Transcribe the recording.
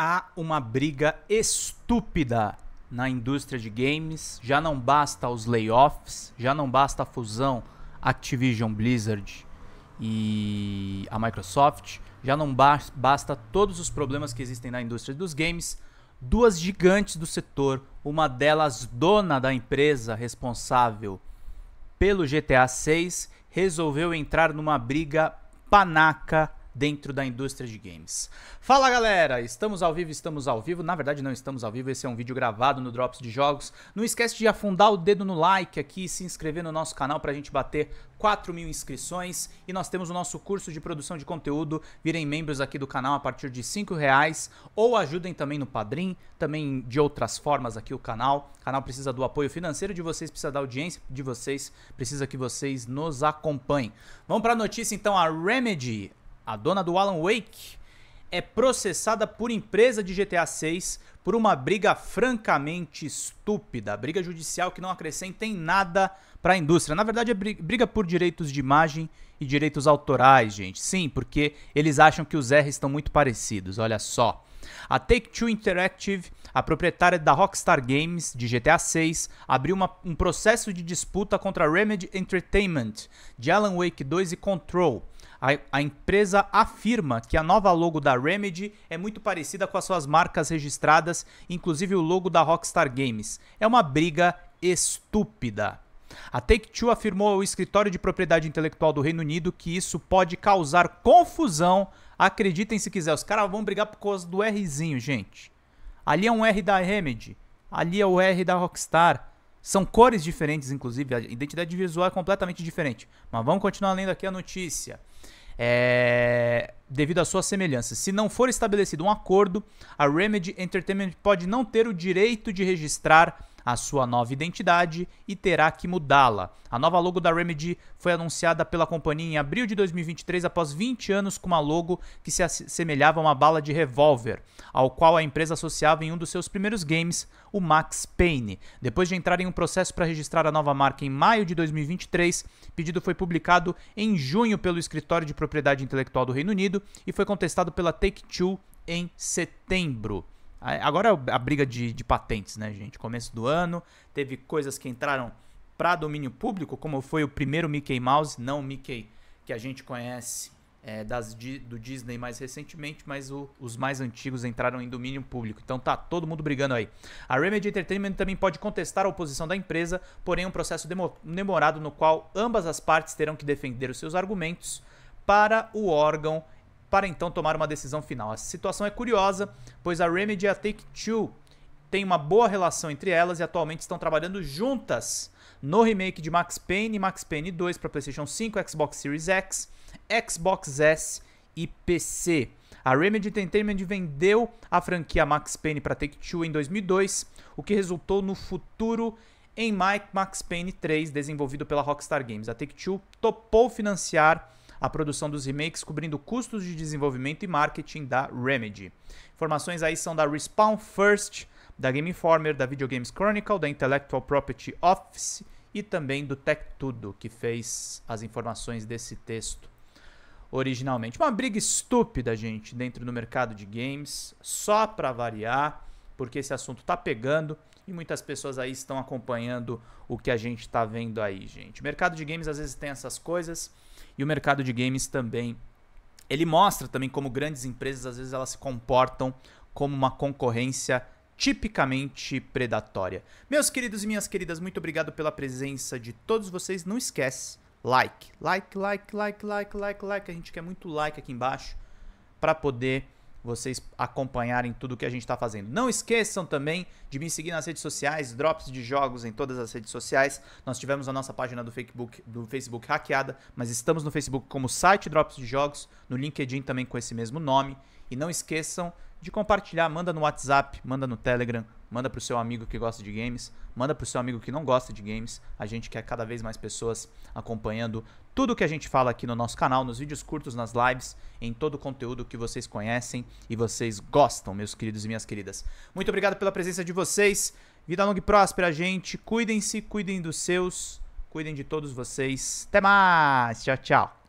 há uma briga estúpida na indústria de games. Já não basta os layoffs, já não basta a fusão Activision Blizzard e a Microsoft, já não basta todos os problemas que existem na indústria dos games. Duas gigantes do setor, uma delas dona da empresa responsável pelo GTA 6, resolveu entrar numa briga panaca dentro da indústria de games. Fala galera, estamos ao vivo, estamos ao vivo. Na verdade, não estamos ao vivo, esse é um vídeo gravado no Drops de Jogos. Não esquece de afundar o dedo no like aqui e se inscrever no nosso canal para a gente bater 4 mil inscrições. E nós temos o nosso curso de produção de conteúdo. Virem membros aqui do canal a partir de 5 reais ou ajudem também no Padrim, também de outras formas aqui o canal. O canal precisa do apoio financeiro de vocês, precisa da audiência de vocês, precisa que vocês nos acompanhem. Vamos para a notícia então, a Remedy a dona do Alan Wake, é processada por empresa de GTA 6 por uma briga francamente estúpida, briga judicial que não acrescenta em nada para a indústria. Na verdade, é briga por direitos de imagem e direitos autorais, gente. Sim, porque eles acham que os r's estão muito parecidos, olha só. A Take-Two Interactive, a proprietária da Rockstar Games de GTA 6, abriu uma, um processo de disputa contra a Remedy Entertainment de Alan Wake 2 e Control a, a empresa afirma que a nova logo da Remedy é muito parecida com as suas marcas registradas, inclusive o logo da Rockstar Games. É uma briga estúpida. A Take-Two afirmou ao escritório de propriedade intelectual do Reino Unido que isso pode causar confusão. Acreditem se quiser, os caras vão brigar por causa do Rzinho, gente. Ali é um R da Remedy, ali é o R da Rockstar. São cores diferentes, inclusive, a identidade visual é completamente diferente. Mas vamos continuar lendo aqui a notícia. É... Devido à sua semelhança, se não for estabelecido um acordo, a Remedy Entertainment pode não ter o direito de registrar a sua nova identidade e terá que mudá-la. A nova logo da Remedy foi anunciada pela companhia em abril de 2023 após 20 anos com uma logo que se assemelhava a uma bala de revólver, ao qual a empresa associava em um dos seus primeiros games, o Max Payne. Depois de entrar em um processo para registrar a nova marca em maio de 2023, o pedido foi publicado em junho pelo escritório de propriedade intelectual do Reino Unido e foi contestado pela Take-Two em setembro. Agora é a briga de, de patentes, né, gente? Começo do ano, teve coisas que entraram para domínio público, como foi o primeiro Mickey Mouse, não o Mickey que a gente conhece é, das, do Disney mais recentemente, mas o, os mais antigos entraram em domínio público. Então tá todo mundo brigando aí. A Remedy Entertainment também pode contestar a oposição da empresa, porém um processo demorado no qual ambas as partes terão que defender os seus argumentos para o órgão para então tomar uma decisão final. A situação é curiosa, pois a Remedy e a Take-Two têm uma boa relação entre elas e atualmente estão trabalhando juntas no remake de Max Payne e Max Payne 2 para PlayStation 5, Xbox Series X, Xbox S e PC. A Remedy Entertainment vendeu a franquia Max Payne para Take-Two em 2002, o que resultou no futuro em Mike Max Payne 3, desenvolvido pela Rockstar Games. A Take-Two topou financiar a produção dos remakes, cobrindo custos de desenvolvimento e marketing da Remedy. Informações aí são da Respawn First, da Game Informer, da Video Games Chronicle, da Intellectual Property Office e também do Tech Tudo, que fez as informações desse texto originalmente. Uma briga estúpida, gente, dentro do mercado de games, só para variar, porque esse assunto tá pegando. E muitas pessoas aí estão acompanhando o que a gente está vendo aí, gente. O mercado de games às vezes tem essas coisas e o mercado de games também. Ele mostra também como grandes empresas às vezes elas se comportam como uma concorrência tipicamente predatória. Meus queridos e minhas queridas, muito obrigado pela presença de todos vocês. Não esquece, like, like, like, like, like, like, like. A gente quer muito like aqui embaixo para poder vocês acompanharem tudo o que a gente está fazendo. Não esqueçam também de me seguir nas redes sociais, drops de jogos em todas as redes sociais. Nós tivemos a nossa página do Facebook, do Facebook hackeada, mas estamos no Facebook como site Drops de Jogos, no LinkedIn também com esse mesmo nome. E não esqueçam de compartilhar, manda no WhatsApp, manda no Telegram, manda pro seu amigo que gosta de games, manda pro seu amigo que não gosta de games. A gente quer cada vez mais pessoas acompanhando tudo que a gente fala aqui no nosso canal, nos vídeos curtos, nas lives, em todo o conteúdo que vocês conhecem e vocês gostam, meus queridos e minhas queridas. Muito obrigado pela presença de vocês. Vida longa e próspera, gente. Cuidem-se, cuidem dos seus, cuidem de todos vocês. Até mais. Tchau, tchau.